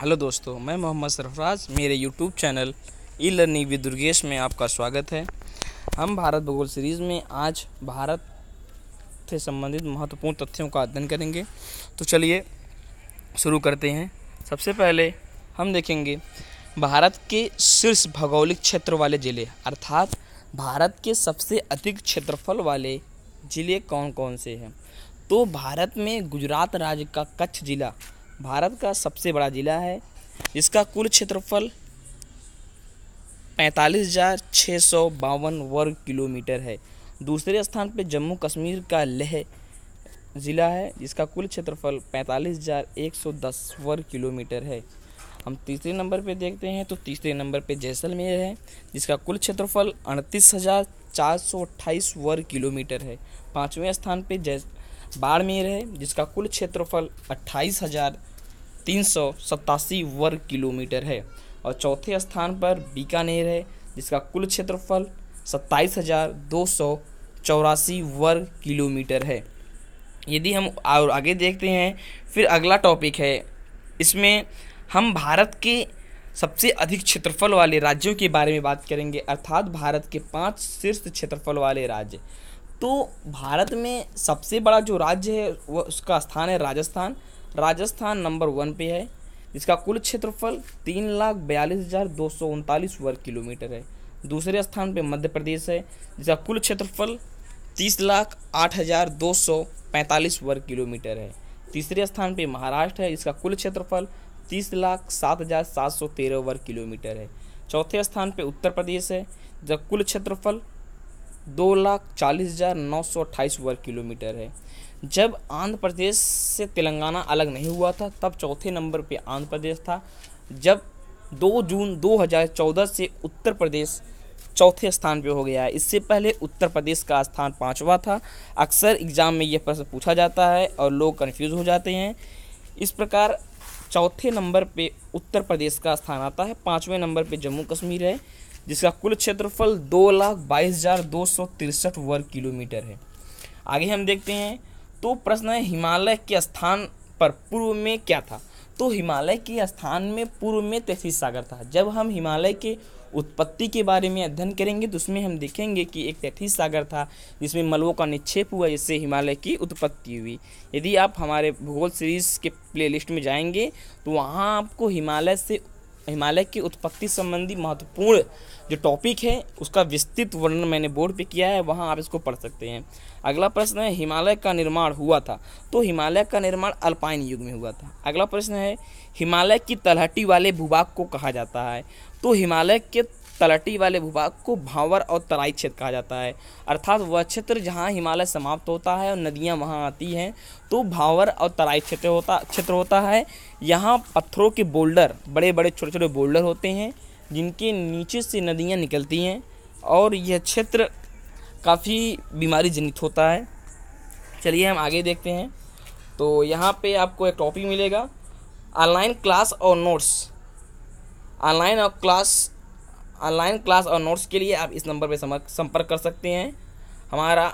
hello दोस्तों मैं मोहम्मद सरफराज मेरे YouTube channel E learning with Durgesh में आपका स्वागत है हम भारत भूगोल सीरीज़ में आज भारत से संबंधित महत्वपूर्ण तथ्यों का अध्ययन करेंगे तो चलिए शुरू करते हैं सबसे पहले हम देखेंगे भारत के शीर्ष भौगोलिक क्षेत्र वाले ज़िले अर्थात भारत के सबसे अधिक क्षेत्रफल वाले ज़िले कौन कौन से हैं तो भारत में गुजरात राज्य का कच्छ ज़िला भारत का सबसे बड़ा ज़िला है इसका कुल क्षेत्रफल पैंतालीस हज़ार छः सौ बावन वर्ग किलोमीटर है दूसरे स्थान पर जम्मू कश्मीर का लेह ज़िला है जिसका कुल क्षेत्रफल पैंतालीस हज़ार एक सौ दस वर्ग किलोमीटर है हम तीसरे नंबर पे देखते हैं तो तीसरे नंबर पे जैसलमेर है जिसका कुल क्षेत्रफल अड़तीस हज़ार चार सौ अट्ठाईस वर्ग किलोमीटर है पाँचवें स्थान पे जैस बाड़मेर है जिसका कुल क्षेत्रफल अट्ठाईस हज़ार तीन सौ वर्ग किलोमीटर है और चौथे स्थान पर बीकानेर है जिसका कुल क्षेत्रफल सत्ताईस हज़ार दो सौ चौरासी वर्ग किलोमीटर है यदि हम और आगे देखते हैं फिर अगला टॉपिक है इसमें हम भारत के सबसे अधिक क्षेत्रफल वाले राज्यों के बारे में बात करेंगे अर्थात भारत के पांच शीर्ष क्षेत्रफल वाले राज्य तो भारत में सबसे बड़ा जो राज्य है वह उसका स्थान है राजस्थान राजस्थान नंबर वन पे है इसका कुल क्षेत्रफल तीन लाख बयालीस हज़ार दो सौ उनतालीस वर्ग किलोमीटर है दूसरे स्थान पे मध्य प्रदेश है जिसका कुल क्षेत्रफल तीस लाख आठ हज़ार दो सौ पैंतालीस वर्ग किलोमीटर है तीसरे स्थान पे महाराष्ट्र है इसका कुल क्षेत्रफल तीस लाख सात हज़ार सात सौ तेरह वर्ग किलोमीटर है चौथे स्थान पे उत्तर प्रदेश है जिसका कुल क्षेत्रफल दो लाख चालीस हज़ार नौ सौ अट्ठाईस वर्ग किलोमीटर है जब आंध्र प्रदेश से तेलंगाना अलग नहीं हुआ था तब चौथे नंबर पे आंध्र प्रदेश था जब 2 जून 2014 से उत्तर प्रदेश चौथे स्थान पे हो गया है इससे पहले उत्तर प्रदेश का स्थान पाँचवा था अक्सर एग्ज़ाम में यह प्रश्न पूछा जाता है और लोग कन्फ्यूज़ हो जाते हैं इस प्रकार चौथे नंबर पे उत्तर प्रदेश का स्थान आता है पाँचवें नंबर पे जम्मू कश्मीर है जिसका कुल क्षेत्रफल दो लाख बाईस हज़ार दो सौ तिरसठ वर्ग किलोमीटर है आगे हम देखते हैं तो प्रश्न है हिमालय के स्थान पर पूर्व में क्या था तो हिमालय के स्थान में पूर्व में तैतीस सागर था जब हम हिमालय के उत्पत्ति के बारे में अध्ययन करेंगे तो उसमें हम देखेंगे कि एक तैथी सागर था जिसमें मलबों का निक्षेप हुआ जिससे हिमालय की उत्पत्ति हुई यदि आप हमारे भूगोल सीरीज़ के प्लेलिस्ट में जाएंगे तो वहाँ आपको हिमालय से हिमालय की उत्पत्ति संबंधी महत्वपूर्ण जो टॉपिक है उसका विस्तृत वर्णन मैंने बोर्ड पे किया है वहाँ आप इसको पढ़ सकते हैं अगला प्रश्न है हिमालय का निर्माण हुआ था तो हिमालय का निर्माण अल्पाइन युग में हुआ था अगला प्रश्न है हिमालय की तलहटी वाले भूभाग को कहा जाता है तो हिमालय के तलहटी वाले भूभाग को भावर और तराई क्षेत्र कहा जाता है अर्थात वह क्षेत्र जहाँ हिमालय समाप्त होता है और नदियाँ वहाँ आती हैं तो भावर और तराई क्षेत्र होता क्षेत्र होता है यहाँ पत्थरों के बोल्डर बड़े बड़े छोटे छोटे बोल्डर होते हैं जिनके नीचे से नदियाँ निकलती हैं और यह क्षेत्र काफ़ी बीमारी जनित होता है चलिए हम आगे देखते हैं तो यहाँ पे आपको एक टॉपिक मिलेगा ऑनलाइन क्लास और नोट्स ऑनलाइन और क्लास ऑनलाइन क्लास और नोट्स के लिए आप इस नंबर पर संपर्क कर सकते हैं हमारा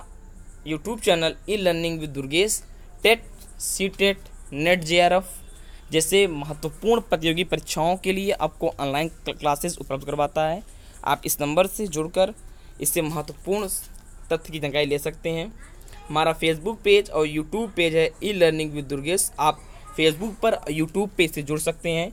YouTube channel E learning with Durgesh TET C TET NET J R F जैसे महत्वपूर्ण प्रतियोगी परीक्षाओं के लिए आपको ऑनलाइन क्लासेस उपलब्ध करवाता है आप इस नंबर से जुड़कर इससे महत्वपूर्ण तथ्य की जानकारी ले सकते हैं हमारा फेसबुक पेज और यूट्यूब पेज है ई लर्निंग विद दुर्गेश आप फेसबुक पर यूट्यूब पेज से जुड़ सकते हैं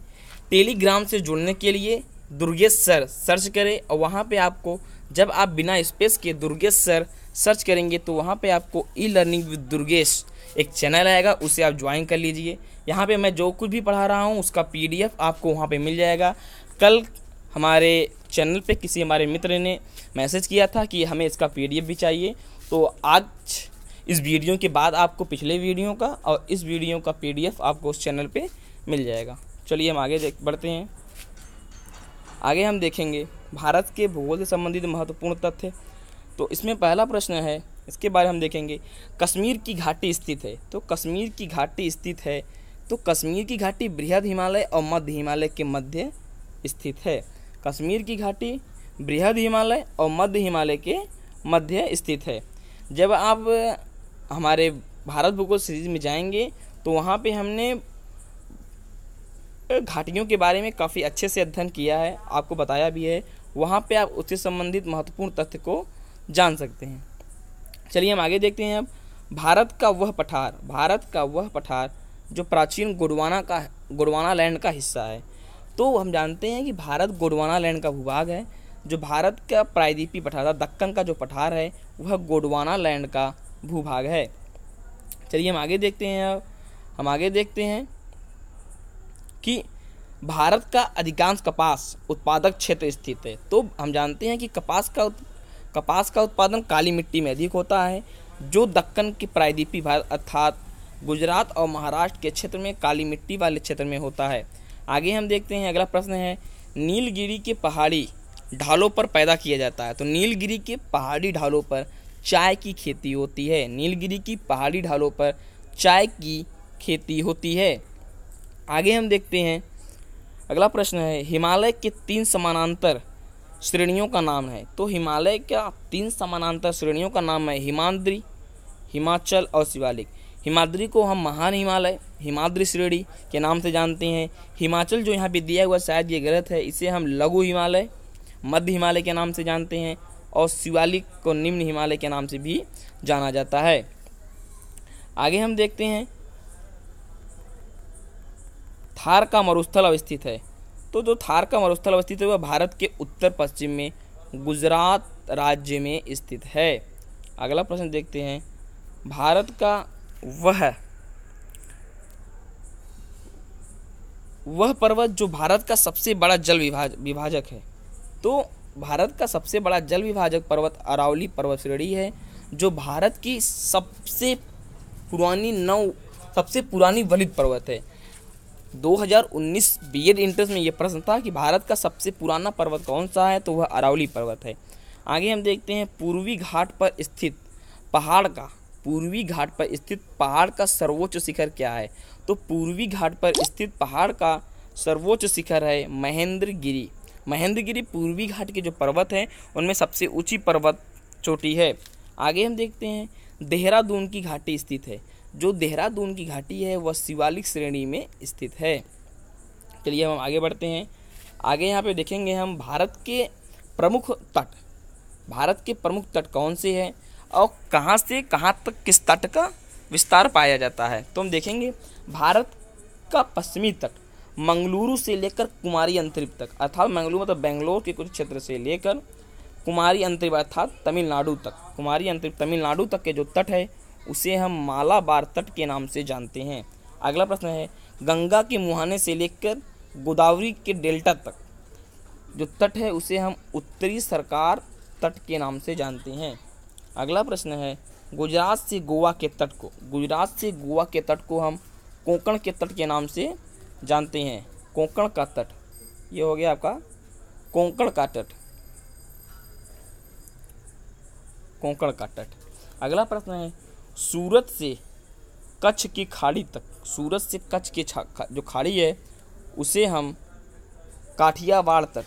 टेलीग्राम से जुड़ने के लिए दुर्गेश सर सर्च करें और वहाँ पे आपको जब आप बिना स्पेस के दुर्गेश सर सर्च करेंगे तो वहाँ पे आपको ई लर्निंग विद दुर्गेश एक चैनल आएगा उसे आप ज्वाइन कर लीजिए यहाँ पे मैं जो कुछ भी पढ़ा रहा हूँ उसका पीडीएफ आपको वहाँ पे मिल जाएगा कल हमारे चैनल पे किसी हमारे मित्र ने मैसेज किया था कि हमें इसका पीडीएफ भी चाहिए तो आज इस वीडियो के बाद आपको पिछले वीडियो का और इस वीडियो का पीडीएफ आपको उस चैनल पे मिल जाएगा चलिए हम आगे देख बढ़ते हैं आगे हम देखेंगे भारत के भूगोल से संबंधित महत्वपूर्ण तथ्य तो इसमें पहला प्रश्न है इसके बारे में हम देखेंगे कश्मीर की घाटी स्थित है तो कश्मीर की घाटी स्थित है तो कश्मीर की घाटी बृहद हिमालय और मध्य हिमालय के मध्य स्थित है कश्मीर की घाटी बृहद हिमालय और मध्य हिमालय के मध्य स्थित है जब आप हमारे भारत भूगोल सीरीज में जाएंगे तो वहाँ पे हमने घाटियों के बारे में काफ़ी अच्छे से अध्ययन किया है आपको बताया भी है वहाँ पे आप उससे संबंधित महत्वपूर्ण तथ्य को जान सकते हैं चलिए हम आगे देखते हैं अब भारत का वह पठार भारत का वह पठार जो प्राचीन गुडवाना का गुडवाना लैंड का हिस्सा है तो हम जानते हैं कि भारत गोडवाना लैंड का भूभाग है जो भारत का प्रायद्वीपी पठार था दक्कन का जो पठार है वह गोडवाना लैंड का भूभाग है चलिए हम आगे देखते हैं अब हम आगे देखते हैं कि भारत का अधिकांश कपास उत्पादक क्षेत्र स्थित है तो हम जानते हैं कि कपास का उत, कपास का उत्पादन काली मिट्टी में अधिक होता है जो दक्कन की प्रायद्वीपी भारत अर्थात गुजरात और महाराष्ट्र के क्षेत्र में काली मिट्टी वाले क्षेत्र में होता है आगे हम देखते हैं अगला प्रश्न है नीलगिरी के पहाड़ी ढालों पर पैदा किया जाता है तो नीलगिरी के पहाड़ी ढालों पर चाय की खेती होती है नीलगिरी की पहाड़ी ढालों पर चाय की खेती होती है आगे हम देखते हैं अगला प्रश्न है हिमालय के तीन समानांतर श्रेणियों का नाम है तो हिमालय का तीन समानांतर श्रेणियों का नाम है हिमांद्री हिमाचल और शिवालिक हिमाद्री को हम महान हिमालय हिमाद्री श्रेणी के नाम से जानते हैं हिमाचल जो यहाँ पे दिया हुआ शायद ये गलत है इसे हम लघु हिमालय मध्य हिमालय के नाम से जानते हैं और शिवालिक को निम्न हिमालय के नाम से भी जाना जाता है आगे हम देखते हैं थार का मरुस्थल अवस्थित है तो जो थार का मरुस्थल अवस्थित है वह भारत के उत्तर पश्चिम में गुजरात राज्य में स्थित है अगला प्रश्न देखते हैं भारत का वह वह पर्वत जो भारत का सबसे बड़ा जल विभाज विभाजक है तो भारत का सबसे बड़ा जल विभाजक पर्वत अरावली पर्वत श्रेणी है जो भारत की सबसे पुरानी नौ सबसे पुरानी वलित पर्वत है 2019 बीएड इंट्रेंस में यह प्रश्न था कि भारत का सबसे पुराना पर्वत कौन सा है तो वह अरावली पर्वत है आगे हम देखते हैं पूर्वी घाट पर स्थित पहाड़ का पूर्वी घाट पर स्थित पहाड़ का सर्वोच्च शिखर क्या है तो पूर्वी घाट पर स्थित पहाड़ का सर्वोच्च शिखर है महेंद्र गिरी महेंद्र गिरी पूर्वी घाट के जो पर्वत हैं उनमें सबसे ऊंची पर्वत चोटी है आगे हम देखते हैं देहरादून की घाटी स्थित है जो देहरादून की घाटी है वह शिवालिक श्रेणी में स्थित है चलिए हम आगे बढ़ते हैं आगे यहाँ पे देखेंगे हम भारत के प्रमुख तट भारत के प्रमुख तट कौन से हैं और कहाँ से कहाँ तक किस तट का विस्तार पाया जाता है तो हम देखेंगे भारत का पश्चिमी तट मंगलुरु से लेकर कुमारी अंतरिप तक अर्थात मंगलुरु मतलब बेंगलोर के कुछ क्षेत्र से लेकर कुमारी अंतरिप अर्थात तमिलनाडु तक कुमारी अंतरिप तमिलनाडु तक के जो तट है उसे हम मालाबार तट के नाम से जानते हैं अगला प्रश्न है गंगा के मुहाने से लेकर गोदावरी के डेल्टा तक जो तट है उसे हम उत्तरी सरकार तट के नाम से जानते हैं अगला प्रश्न है गुजरात से गोवा के तट को गुजरात से गोवा के तट को हम कोंकण के तट के नाम से जानते हैं कोंकण का तट ये हो गया आपका कोंकण का तट कोंकण का तट अगला प्रश्न है सूरत से कच्छ की खाड़ी तक सूरत से कच्छ की जो खाड़ी है उसे हम काठियावाड़ तट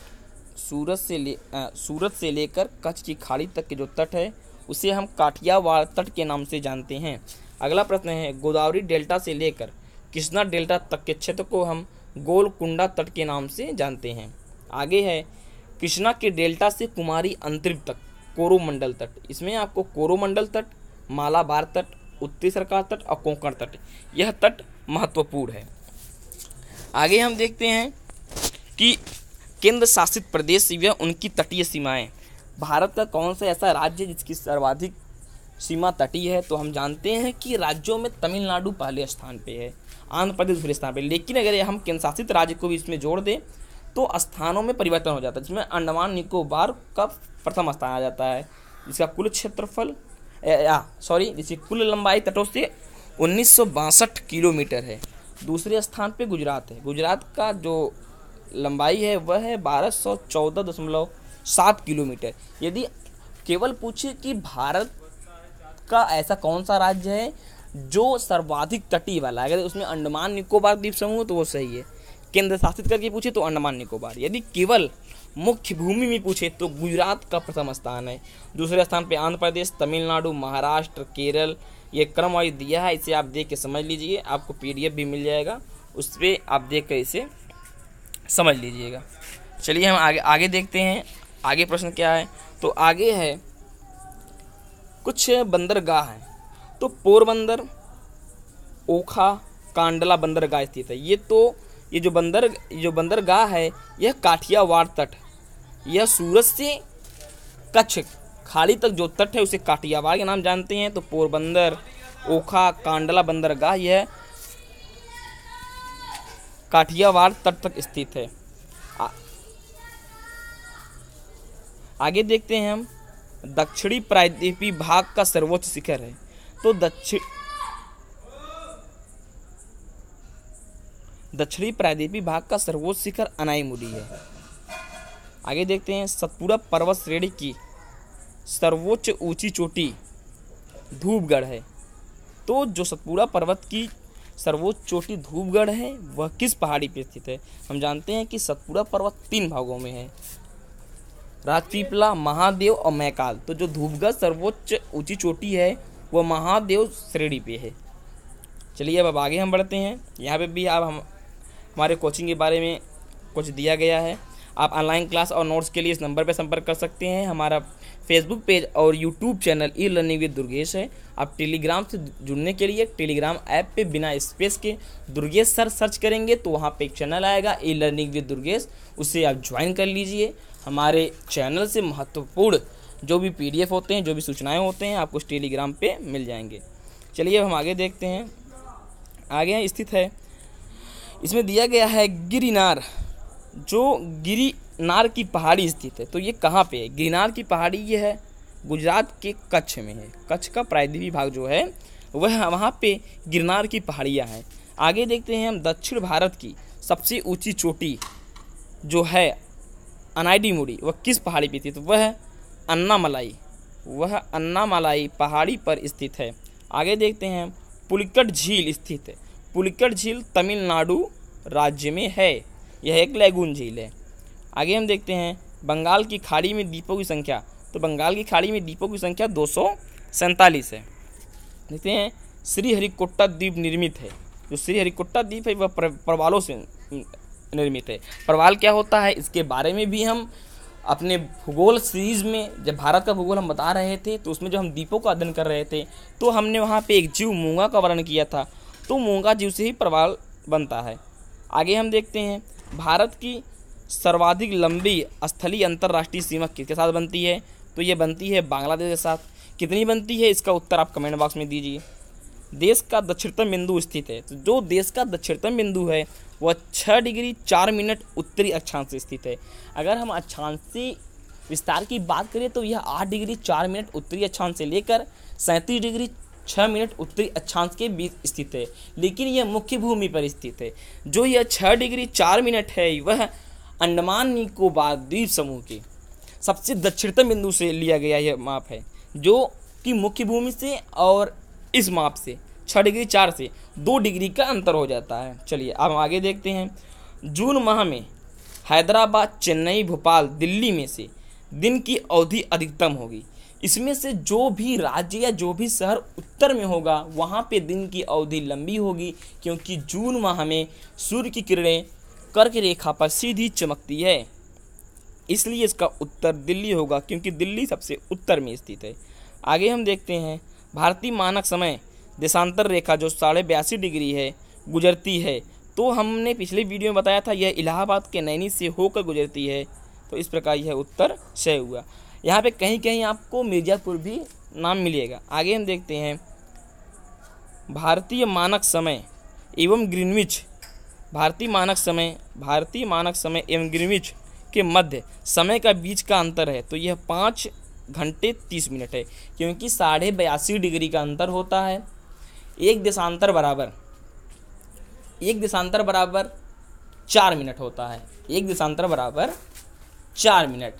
सूरत से ले आ, सूरत से लेकर कच्छ की खाड़ी तक के जो तट है उसे हम काठियावाड़ तट के नाम से जानते हैं अगला प्रश्न है गोदावरी डेल्टा से लेकर कृष्णा डेल्टा तक के क्षेत्र को हम गोलकुंडा तट के नाम से जानते हैं आगे है कृष्णा के डेल्टा से कुमारी अंतरिम तक कोरोमंडल तट इसमें आपको कोरोमंडल तट मालाबार तट उत्तरी सरकार तट और कोंकण तट यह तट महत्वपूर्ण है आगे हम देखते हैं कि केंद्र शासित प्रदेश यह उनकी तटीय सीमाएं भारत का कौन सा ऐसा राज्य जिसकी सर्वाधिक सीमा तटीय है तो हम जानते हैं कि राज्यों में तमिलनाडु पहले स्थान पे है आंध्र प्रदेश दूसरे स्थान पे लेकिन अगर हम केंद्रशासित राज्य को भी इसमें जोड़ दें तो स्थानों में परिवर्तन हो जाता है जिसमें अंडमान निकोबार का प्रथम स्थान आ जाता है इसका कुल क्षेत्रफल सॉरी जिसकी कुल लंबाई तटों से उन्नीस किलोमीटर है दूसरे स्थान पे गुजरात है गुजरात का जो लंबाई है वह है बारह सौ चौदह दशमलव सात किलोमीटर यदि केवल पूछे कि भारत का ऐसा कौन सा राज्य है जो सर्वाधिक तटीय वाला है अगर उसमें अंडमान निकोबार द्वीप समूह तो वो सही है केंद्र शासित करके पूछे तो अंडमान निकोबार यदि केवल मुख्य भूमि में पूछे तो गुजरात का प्रथम स्थान है दूसरे स्थान पे आंध्र प्रदेश तमिलनाडु महाराष्ट्र केरल ये क्रम वाइज दिया है इसे आप देख के समझ लीजिए आपको पी भी मिल जाएगा उस पर आप देख कर इसे समझ लीजिएगा चलिए हम आगे आगे देखते हैं आगे प्रश्न क्या है तो आगे है कुछ बंदरगाह हैं तो पोरबंदर ओखा कांडला बंदरगाह स्थित है ये तो ये जो बंदर जो बंदरगाह है यह काठियावाड़ तट यह सूरत से कच्छ खाली तक जो तट है उसे काठियावाड़ के नाम जानते हैं तो पोरबंदर ओखा कांडला बंदरगाह यह काठियावाड़ तट तक स्थित है आगे देखते हैं हम दक्षिणी प्रायद्वीपी भाग का सर्वोच्च शिखर है तो दक्षिण दक्षिणी प्रायद्वीपी भाग का सर्वोच्च शिखर अनाईमुडी है आगे देखते हैं सतपुरा पर्वत श्रेणी की सर्वोच्च ऊंची चोटी धूपगढ़ है तो जो सतपुरा पर्वत की सर्वोच्च चोटी धूपगढ़ है वह किस पहाड़ी पर स्थित है हम जानते हैं कि सतपुरा पर्वत तीन भागों में है राजपीपला महादेव और मैकाल तो जो धूपगढ़ सर्वोच्च ऊंची चोटी है वह महादेव श्रेणी पे है चलिए अब आगे हम बढ़ते हैं यहाँ पे भी आप हम हमारे कोचिंग के बारे में कुछ दिया गया है आप ऑनलाइन क्लास और नोट्स के लिए इस नंबर पर संपर्क कर सकते हैं हमारा फेसबुक पेज और YouTube channel E learning with Durgesh है आप टेलीग्राम से जुड़ने के लिए टेलीग्राम ऐप पे बिना स्पेस के दुर्गेश सर सर्च करेंगे तो वहाँ पे एक चैनल आएगा ई लर्निंग विद दुर्गेश उसे आप ज्वाइन कर लीजिए हमारे चैनल से महत्वपूर्ण जो भी पी होते हैं जो भी सूचनाएँ होते हैं आपको टेलीग्राम पर मिल जाएंगे चलिए अब हम आगे देखते हैं आगे स्थित है इसमें दिया गया है गिरिनार जो गिरी गिरनार की पहाड़ी स्थित है तो ये कहाँ पे है गिरनार की पहाड़ी ये है गुजरात के कच्छ में है कच्छ का प्रायद्वीपी भाग जो है वह वहाँ पे गिरनार की पहाड़ियाँ हैं आगे देखते हैं हम दक्षिण भारत की सबसे ऊंची चोटी जो है अनाइडी मुड़ी वह किस पहाड़ी पर स्थित तो वह अन्नामलाई वह अन्नामलाई पहाड़ी पर स्थित है आगे देखते हैं पुलिकट झील स्थित है पुलिकट झील तमिलनाडु राज्य में है यह एक लैगून झील है आगे हम देखते हैं बंगाल की खाड़ी में द्वीपों की संख्या तो बंगाल की खाड़ी में द्वीपों की संख्या दो है देखते हैं श्रीहरिकोटा द्वीप निर्मित है जो श्रीहरिकोटा द्वीप है वह प्रवालों से निर्मित है प्रवाल क्या होता है इसके बारे में भी हम अपने भूगोल सीरीज़ में जब भारत का भूगोल हम बता रहे थे तो उसमें जब हम द्वीपों का अध्ययन कर रहे थे तो हमने वहाँ पे एक जीव मूंगा का वर्णन किया था तो मूंगा जीव से ही प्रवाल बनता है आगे हम देखते हैं भारत की सर्वाधिक लंबी स्थलीय अंतर्राष्ट्रीय सीमा किसके साथ बनती है तो ये बनती है बांग्लादेश के साथ कितनी बनती है इसका उत्तर आप कमेंट बॉक्स में दीजिए देश का दक्षिणतम बिंदु स्थित है तो जो देश का दक्षिणतम बिंदु है वह छः डिग्री चार मिनट उत्तरी अक्षांश से स्थित है अगर हम अक्षांशी विस्तार की बात करें तो यह आठ डिग्री चार मिनट उत्तरी अक्षांश से लेकर सैंतीस डिग्री छः मिनट उत्तरी अक्षांश के बीच स्थित है लेकिन यह मुख्य भूमि पर स्थित है जो यह छः डिग्री चार मिनट है वह अंडमान निकोबार द्वीप समूह के सबसे दक्षिणतम बिंदु से लिया गया यह माप है जो कि मुख्य भूमि से और इस माप से छः डिग्री चार से दो डिग्री का अंतर हो जाता है चलिए अब हम आगे देखते हैं जून माह में हैदराबाद चेन्नई भोपाल दिल्ली में से दिन की अवधि अधिकतम होगी इसमें से जो भी राज्य या जो भी शहर उत्तर में होगा वहाँ पे दिन की अवधि लंबी होगी क्योंकि जून माह में सूर्य की किरणें कर्क रेखा पर सीधी चमकती है इसलिए इसका उत्तर दिल्ली होगा क्योंकि दिल्ली सबसे उत्तर में स्थित है आगे हम देखते हैं भारतीय मानक समय देशांतर रेखा जो साढ़े बयासी डिग्री है गुजरती है तो हमने पिछले वीडियो में बताया था यह इलाहाबाद के नैनी से होकर गुजरती है तो इस प्रकार यह उत्तर क्षय हुआ यहाँ पे कहीं कहीं आपको मिर्ज़ापुर भी नाम मिलेगा आगे हम देखते हैं भारतीय मानक समय एवं ग्रीनविच भारतीय मानक समय भारतीय मानक समय एवं ग्रीनविच के मध्य समय का बीच का अंतर है तो यह पाँच घंटे तीस मिनट है क्योंकि साढ़े बयासी डिग्री का अंतर होता है एक देशांतर बराबर एक देशांतर बराबर चार मिनट होता है एक देशांतर बराबर चार मिनट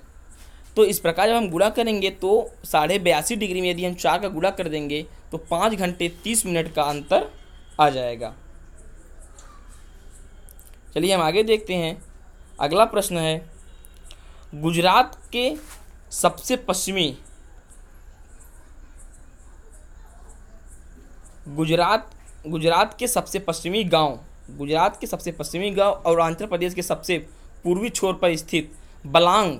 तो इस प्रकार जब हम गुड़ा करेंगे तो साढ़े बयासी डिग्री में यदि हम चार का गुड़ा कर देंगे तो पाँच घंटे तीस मिनट का अंतर आ जाएगा चलिए हम आगे देखते हैं अगला प्रश्न है गुजरात के सबसे पश्चिमी गुजरात गुजरात के सबसे पश्चिमी गांव गुजरात के सबसे पश्चिमी गांव और आंध्र प्रदेश के सबसे पूर्वी छोर पर स्थित बलांग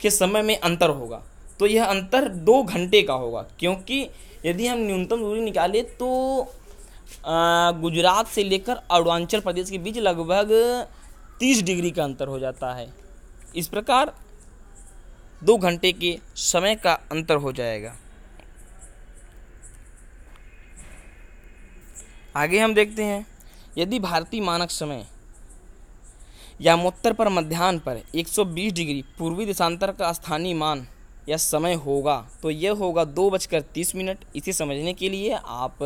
के समय में अंतर होगा तो यह अंतर दो घंटे का होगा क्योंकि यदि हम न्यूनतम दूरी निकालें तो गुजरात से लेकर अरुणाचल प्रदेश के बीच लगभग तीस डिग्री का अंतर हो जाता है इस प्रकार दो घंटे के समय का अंतर हो जाएगा आगे हम देखते हैं यदि भारतीय मानक समय या मोत्तर पर मध्यान्ह पर 120 डिग्री पूर्वी देशांतर का स्थानीय मान या समय होगा तो यह होगा दो बजकर तीस मिनट इसे समझने के लिए आप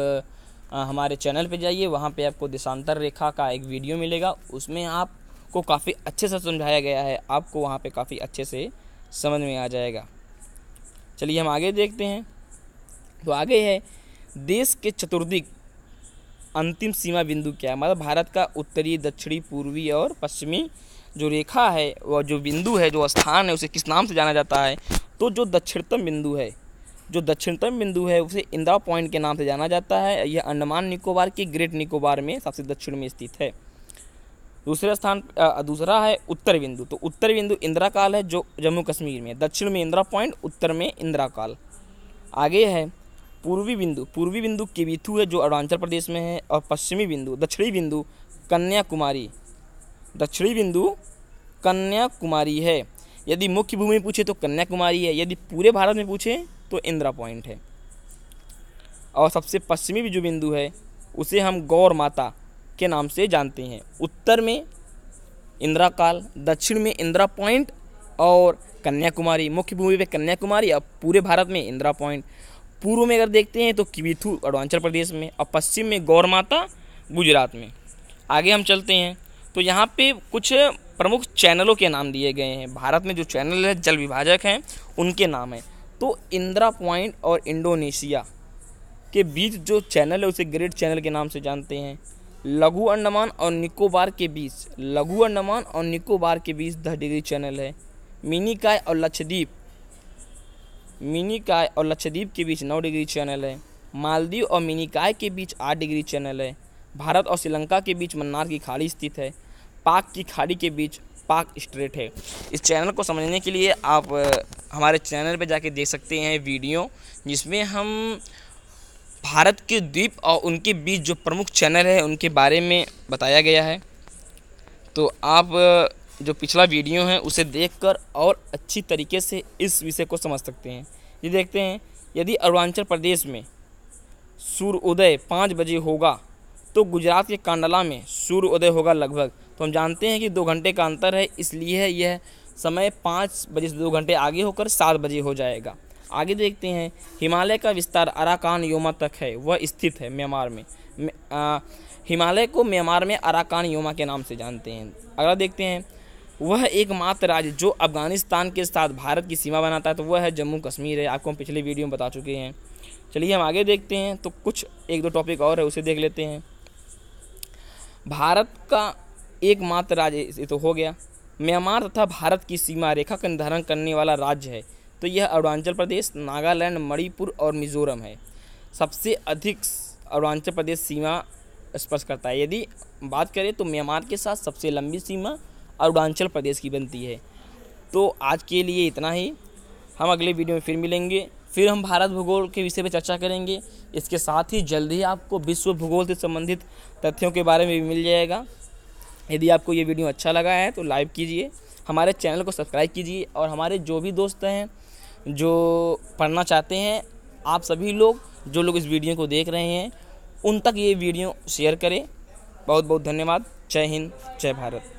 हमारे चैनल पे जाइए वहाँ पे आपको देशांतर रेखा का एक वीडियो मिलेगा उसमें आपको काफ़ी अच्छे से समझाया गया है आपको वहाँ पे काफ़ी अच्छे से समझ में आ जाएगा चलिए हम आगे देखते हैं तो आगे है देश के चतुर्दिक अंतिम सीमा बिंदु क्या है मतलब भारत का उत्तरी दक्षिणी पूर्वी और पश्चिमी जो रेखा है वह जो बिंदु है जो स्थान है उसे किस नाम से जाना जाता है तो जो दक्षिणतम बिंदु है जो दक्षिणतम बिंदु है उसे इंदिरा पॉइंट के नाम से जाना जाता है यह अंडमान निकोबार के ग्रेट निकोबार में सबसे दक्षिण में स्थित है दूसरे स्थान दूसरा है उत्तर बिंदु तो उत्तर बिंदु इंदिरा काल है जो जम्मू कश्मीर में दक्षिण में इंदिरा पॉइंट उत्तर में इंदिरा काल आगे है पूर्वी बिंदु पूर्वी बिंदु केवीथू है जो अरुणाचल प्रदेश में है और पश्चिमी बिंदु दक्षिणी बिंदु कन्याकुमारी दक्षिणी बिंदु कन्याकुमारी है यदि मुख्य भूमि पूछे तो कन्याकुमारी है यदि पूरे भारत में पूछे तो इंदिरा पॉइंट है और सबसे पश्चिमी भी जो बिंदु है उसे हम गौर माता के नाम से जानते हैं उत्तर में इंदिरा काल दक्षिण में इंदिरा पॉइंट और कन्याकुमारी मुख्य भूमि पे कन्याकुमारी और पूरे भारत में इंदिरा पॉइंट पूर्व में अगर देखते हैं तो किवीथू अरुणाचल प्रदेश में और पश्चिम में गौर माता गुजरात में आगे हम चलते हैं तो यहाँ पे कुछ प्रमुख चैनलों के नाम दिए गए हैं भारत में जो चैनल है जल विभाजक हैं उनके नाम हैं तो इंदिरा पॉइंट और इंडोनेशिया के बीच जो चैनल है उसे ग्रेट चैनल के नाम से जानते हैं लघु अंडमान और निकोबार के बीच लघु अंडमान और निकोबार के बीच दस डिग्री चैनल है मिनीकाय और लक्षद्वीप मिनीकाय और लक्षद्वीप के बीच नौ डिग्री चैनल है मालदीव और मिनीकाय के बीच आठ डिग्री चैनल है भारत और श्रीलंका के बीच मन्नार की खाड़ी स्थित है पाक की खाड़ी के बीच पाक स्ट्रेट है इस चैनल को समझने के लिए आप हमारे चैनल पर जाके देख सकते हैं वीडियो जिसमें हम भारत के द्वीप और उनके बीच जो प्रमुख चैनल है उनके बारे में बताया गया है तो आप जो पिछला वीडियो है उसे देखकर और अच्छी तरीके से इस विषय को समझ सकते हैं ये देखते हैं यदि अरुणाचल प्रदेश में सूर्योदय पाँच बजे होगा तो गुजरात के कांडला में सूर्योदय होगा लगभग तो हम जानते हैं कि दो घंटे का अंतर है इसलिए यह समय पाँच बजे से दो घंटे आगे होकर सात बजे हो जाएगा आगे देखते हैं हिमालय का विस्तार अराकान योमा तक है वह स्थित है म्यांमार में हिमालय को म्यांमार में अराकान योमा के नाम से जानते हैं अगला देखते हैं वह एकमात्र राज्य जो अफगानिस्तान के साथ भारत की सीमा बनाता है तो वह है जम्मू कश्मीर है आपको हम पिछले वीडियो में बता चुके हैं चलिए हम आगे देखते हैं तो कुछ एक दो टॉपिक और है उसे देख लेते हैं भारत का एकमात्र राज्य तो हो गया म्यांमार तथा भारत की सीमा रेखा का निर्धारण करने वाला राज्य है तो यह अरुणाचल प्रदेश नागालैंड मणिपुर और मिजोरम है सबसे अधिक अरुणाचल प्रदेश सीमा स्पर्श करता है यदि बात करें तो म्यांमार के साथ सबसे लंबी सीमा अरुणाचल प्रदेश की बनती है तो आज के लिए इतना ही हम अगले वीडियो में फिर मिलेंगे फिर हम भारत भूगोल के विषय पर चर्चा करेंगे इसके साथ ही जल्द ही आपको विश्व भूगोल से संबंधित तथ्यों के बारे में भी मिल जाएगा यदि आपको ये वीडियो अच्छा लगा है तो लाइक कीजिए हमारे चैनल को सब्सक्राइब कीजिए और हमारे जो भी दोस्त हैं जो पढ़ना चाहते हैं आप सभी लोग जो लोग इस वीडियो को देख रहे हैं उन तक ये वीडियो शेयर करें बहुत बहुत धन्यवाद जय हिंद जय भारत